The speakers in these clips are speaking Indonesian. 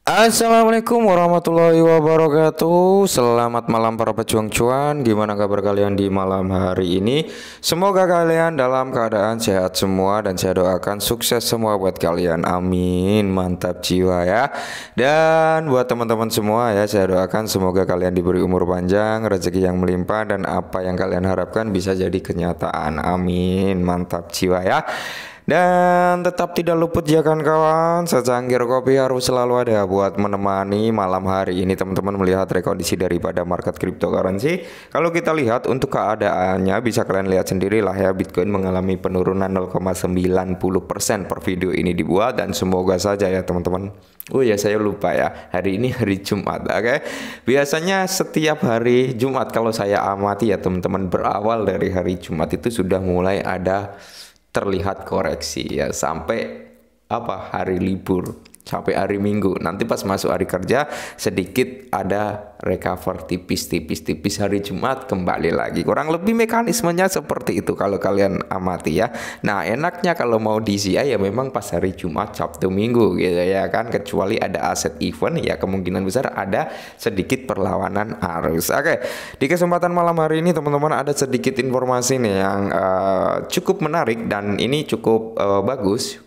Assalamualaikum warahmatullahi wabarakatuh Selamat malam para pejuang cuan Gimana kabar kalian di malam hari ini Semoga kalian dalam keadaan sehat semua Dan saya doakan sukses semua buat kalian Amin Mantap jiwa ya Dan buat teman-teman semua ya Saya doakan semoga kalian diberi umur panjang Rezeki yang melimpah Dan apa yang kalian harapkan bisa jadi kenyataan Amin Mantap jiwa ya dan tetap tidak luput ya kan kawan, secangkir kopi harus selalu ada buat menemani malam hari ini teman-teman melihat rekondisi daripada market cryptocurrency. Kalau kita lihat untuk keadaannya bisa kalian lihat sendirilah ya Bitcoin mengalami penurunan 0,90% per video ini dibuat dan semoga saja ya teman-teman. Oh ya saya lupa ya, hari ini hari Jumat, oke. Okay? Biasanya setiap hari Jumat kalau saya amati ya teman-teman berawal dari hari Jumat itu sudah mulai ada terlihat koreksi ya sampai apa hari libur sampai hari Minggu. Nanti pas masuk hari kerja sedikit ada recover tipis-tipis-tipis hari Jumat kembali lagi. Kurang lebih mekanismenya seperti itu kalau kalian amati ya. Nah, enaknya kalau mau DCA ya memang pas hari Jumat, Sabtu, Minggu gitu ya kan kecuali ada aset event ya kemungkinan besar ada sedikit perlawanan arus. Oke, di kesempatan malam hari ini teman-teman ada sedikit informasi nih yang uh, cukup menarik dan ini cukup uh, bagus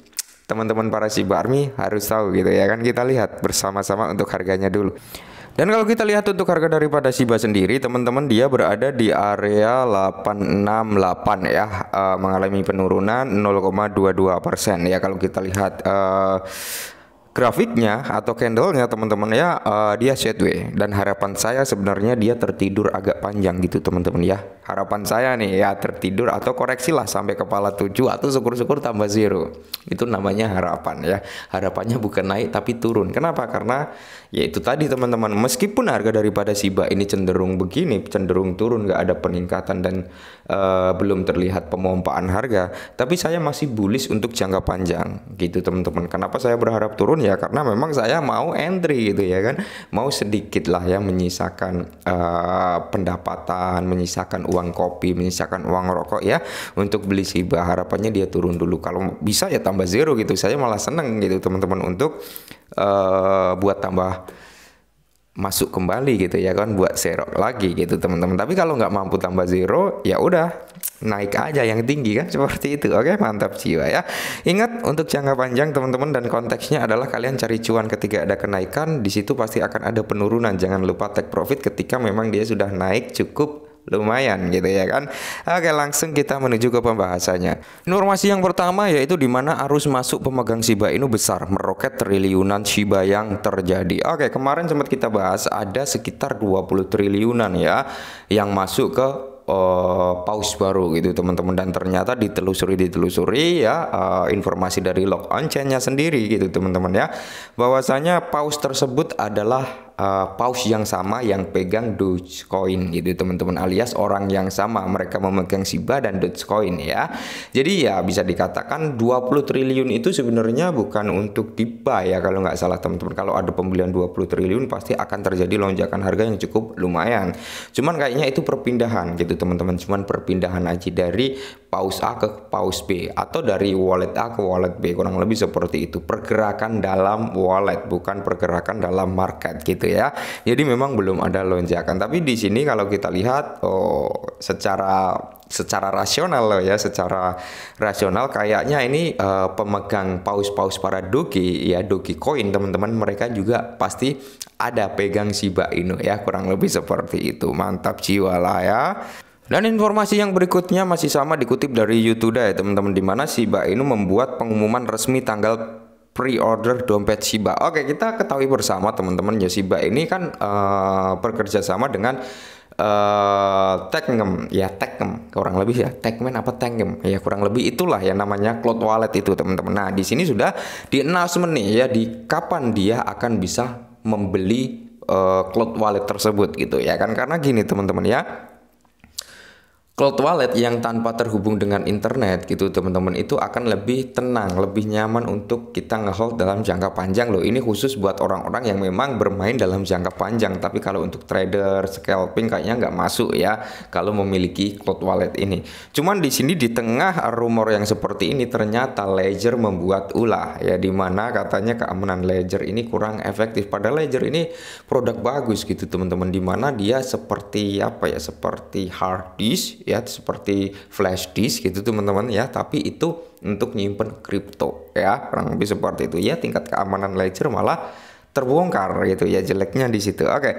teman-teman para Shiba Army harus tahu gitu ya kan kita lihat bersama-sama untuk harganya dulu. Dan kalau kita lihat untuk harga daripada Shiba sendiri, teman-teman dia berada di area 868 ya, uh, mengalami penurunan 0,22 persen ya kalau kita lihat uh, grafiknya atau candlenya teman-teman ya uh, dia sideways dan harapan saya sebenarnya dia tertidur agak panjang gitu teman-teman ya harapan saya nih ya tertidur atau koreksilah sampai kepala tujuh atau syukur-syukur tambah zero itu namanya harapan ya harapannya bukan naik tapi turun kenapa karena ya itu tadi teman-teman meskipun harga daripada Siba ini cenderung begini cenderung turun nggak ada peningkatan dan uh, belum terlihat pemompaan harga tapi saya masih bullish untuk jangka panjang gitu teman-teman kenapa saya berharap turun ya karena memang saya mau entry gitu ya kan mau sedikit lah ya menyisakan uh, pendapatan menyisakan uang kopi menyisakan uang rokok ya untuk beli sibah harapannya dia turun dulu kalau bisa ya tambah zero gitu saya malah seneng gitu teman-teman untuk uh, buat tambah masuk kembali gitu ya kan buat serok lagi gitu teman-teman tapi kalau nggak mampu tambah zero ya udah naik aja yang tinggi kan seperti itu oke mantap jiwa ya ingat untuk jangka panjang teman-teman dan konteksnya adalah kalian cari cuan ketika ada kenaikan di situ pasti akan ada penurunan jangan lupa take profit ketika memang dia sudah naik cukup lumayan gitu ya kan. Oke, langsung kita menuju ke pembahasannya. Informasi yang pertama yaitu di mana arus masuk pemegang Shiba Inu besar meroket triliunan Shiba yang terjadi. Oke, kemarin sempat kita bahas ada sekitar 20 triliunan ya yang masuk ke uh, paus baru gitu teman-teman dan ternyata ditelusuri ditelusuri ya uh, informasi dari log on chainnya sendiri gitu teman-teman ya bahwasanya paus tersebut adalah uh, paus yang sama yang pegang Dogecoin gitu teman-teman alias orang yang sama mereka memegang Shiba dan Dogecoin ya. Jadi ya bisa dikatakan 20 triliun itu sebenarnya bukan untuk tiba ya kalau nggak salah teman-teman. Kalau ada pembelian 20 triliun pasti akan terjadi lonjakan harga yang cukup lumayan. Cuman kayaknya itu perpindahan gitu teman-teman. Cuman perpindahan aja dari paus A ke paus B atau dari wallet A ke wallet B kurang lebih seperti itu. Pergerakan dalam wallet bukan pergerakan dalam market gitu gitu ya. Jadi memang belum ada lonjakan. Tapi di sini kalau kita lihat oh secara secara rasional loh ya, secara rasional kayaknya ini uh, pemegang paus-paus para doki ya doki koin teman-teman mereka juga pasti ada pegang Shiba Inu ya kurang lebih seperti itu. Mantap jiwa lah ya. Dan informasi yang berikutnya masih sama dikutip dari YouTube ya teman-teman di mana Shiba Inu membuat pengumuman resmi tanggal pre-order dompet Shiba. Oke, kita ketahui bersama teman-teman ya Shiba ini kan uh, bekerja sama dengan uh, eh, Teknem ya Teknem kurang lebih ya Tekmen apa Teknem ya kurang lebih itulah ya namanya Cloud Wallet itu teman-teman. Nah, di sini sudah di announcement nih ya di kapan dia akan bisa membeli uh, Cloud Wallet tersebut gitu ya kan karena gini teman-teman ya Cloud wallet yang tanpa terhubung dengan internet gitu teman-teman itu akan lebih tenang, lebih nyaman untuk kita ngehold dalam jangka panjang loh. Ini khusus buat orang-orang yang memang bermain dalam jangka panjang. Tapi kalau untuk trader, scalping kayaknya nggak masuk ya kalau memiliki cloud wallet ini. Cuman di sini di tengah rumor yang seperti ini ternyata Ledger membuat ulah ya di mana katanya keamanan Ledger ini kurang efektif. Padahal Ledger ini produk bagus gitu teman-teman di mana dia seperti apa ya seperti hard disk ya seperti flash disk gitu teman-teman ya tapi itu untuk nyimpen kripto ya kurang lebih seperti itu ya tingkat keamanan ledger malah terbongkar gitu ya jeleknya di situ oke okay.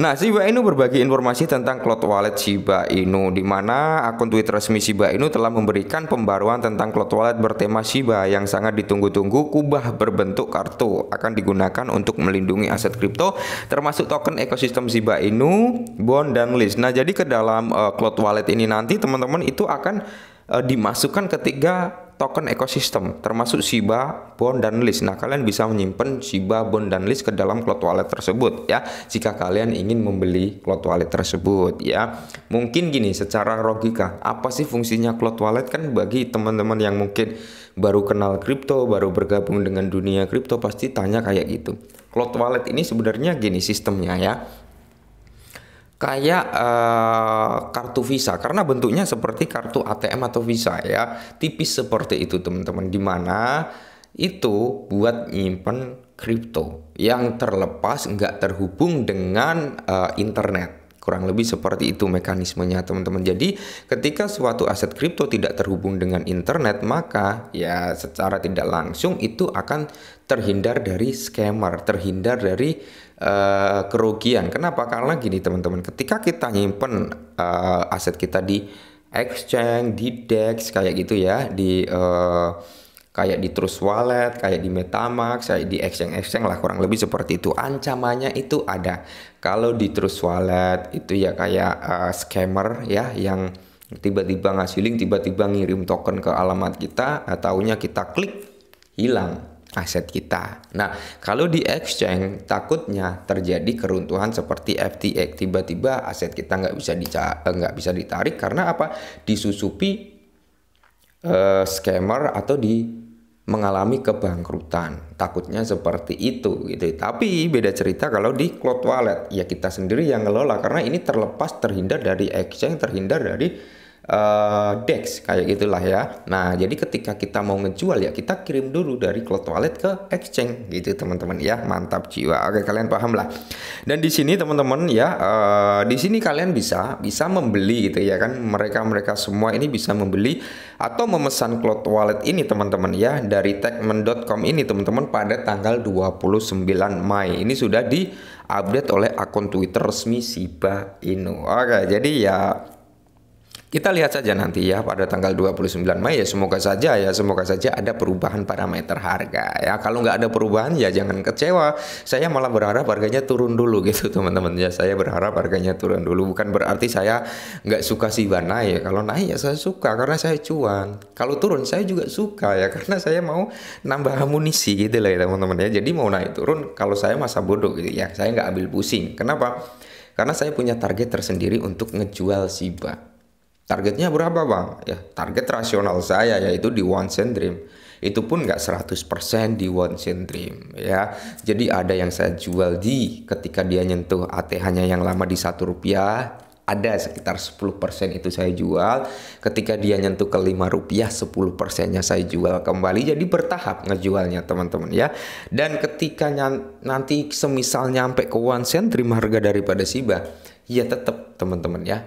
Nah, Shiba Inu berbagi informasi tentang Cloud Wallet Shiba Inu di mana akun Twitter resmi Shiba Inu telah memberikan pembaruan tentang Cloud Wallet bertema Shiba yang sangat ditunggu-tunggu kubah berbentuk kartu akan digunakan untuk melindungi aset kripto termasuk token ekosistem Shiba Inu, bond dan list. Nah, jadi ke dalam uh, Cloud Wallet ini nanti teman-teman itu akan uh, dimasukkan ketika token ekosistem termasuk Shiba, Bond dan List. Nah, kalian bisa menyimpan Shiba, Bond dan List ke dalam Cloud Wallet tersebut ya. Jika kalian ingin membeli Cloud Wallet tersebut ya. Mungkin gini secara logika, apa sih fungsinya Cloud Wallet kan bagi teman-teman yang mungkin baru kenal kripto, baru bergabung dengan dunia kripto pasti tanya kayak gitu. Cloud Wallet ini sebenarnya gini sistemnya ya kayak uh, kartu Visa karena bentuknya seperti kartu ATM atau Visa ya tipis seperti itu teman-teman dimana itu buat nyimpen kripto yang terlepas nggak terhubung dengan uh, internet Kurang lebih seperti itu mekanismenya teman-teman. Jadi ketika suatu aset kripto tidak terhubung dengan internet maka ya secara tidak langsung itu akan terhindar dari scammer, terhindar dari uh, kerugian. Kenapa? Karena gini teman-teman, ketika kita nyimpen uh, aset kita di exchange, di DEX kayak gitu ya, di uh, kayak di Trust Wallet, kayak di Metamax, kayak di exchange-exchange lah kurang lebih seperti itu. Ancamannya itu ada. Kalau di Trust Wallet itu ya kayak uh, scammer ya yang tiba-tiba ngasih link, tiba-tiba ngirim token ke alamat kita, taunya kita klik hilang aset kita. Nah, kalau di exchange takutnya terjadi keruntuhan seperti FTX tiba-tiba aset kita nggak bisa eh, nggak bisa ditarik karena apa? Disusupi uh, scammer atau di mengalami kebangkrutan. Takutnya seperti itu gitu. Tapi beda cerita kalau di cloud wallet ya kita sendiri yang ngelola karena ini terlepas terhindar dari exchange, terhindar dari uh, DEX kayak gitulah ya. Nah, jadi ketika kita mau ngejual ya kita kirim dulu dari Cloud Wallet ke exchange gitu teman-teman ya. Mantap jiwa. Oke, kalian paham lah. Dan di sini teman-teman ya uh, di sini kalian bisa bisa membeli gitu ya kan. Mereka-mereka semua ini bisa membeli atau memesan Cloud Wallet ini teman-teman ya dari techman.com ini teman-teman pada tanggal 29 Mei Ini sudah di update oleh akun Twitter resmi Shiba Inu. Oke, jadi ya kita lihat saja nanti ya pada tanggal 29 Mei ya semoga saja ya semoga saja ada perubahan parameter harga ya. Kalau nggak ada perubahan ya jangan kecewa. Saya malah berharap harganya turun dulu gitu teman-teman ya. Saya berharap harganya turun dulu bukan berarti saya nggak suka bana naik. Ya. Kalau naik ya saya suka karena saya cuan. Kalau turun saya juga suka ya karena saya mau nambah amunisi gitu lah ya teman-teman ya. Jadi mau naik turun kalau saya masa bodoh gitu ya. Saya nggak ambil pusing. Kenapa? Karena saya punya target tersendiri untuk ngejual Siba Targetnya berapa bang? Ya target rasional saya yaitu di one cent dream. Itu pun nggak 100% di one cent dream ya. Jadi ada yang saya jual di ketika dia nyentuh ATH-nya yang lama di satu rupiah ada sekitar 10% itu saya jual ketika dia nyentuh ke 5 rupiah 10 persennya saya jual kembali jadi bertahap ngejualnya teman-teman ya dan ketika nanti semisal nyampe ke one cent terima harga daripada Siba ya tetap teman-teman ya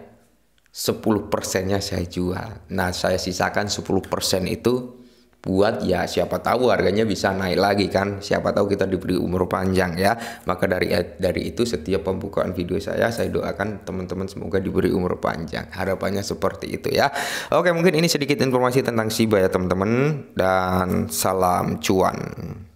10 persennya saya jual. Nah, saya sisakan 10 persen itu buat ya siapa tahu harganya bisa naik lagi kan siapa tahu kita diberi umur panjang ya maka dari dari itu setiap pembukaan video saya saya doakan teman-teman semoga diberi umur panjang harapannya seperti itu ya oke mungkin ini sedikit informasi tentang Shiba ya teman-teman dan salam cuan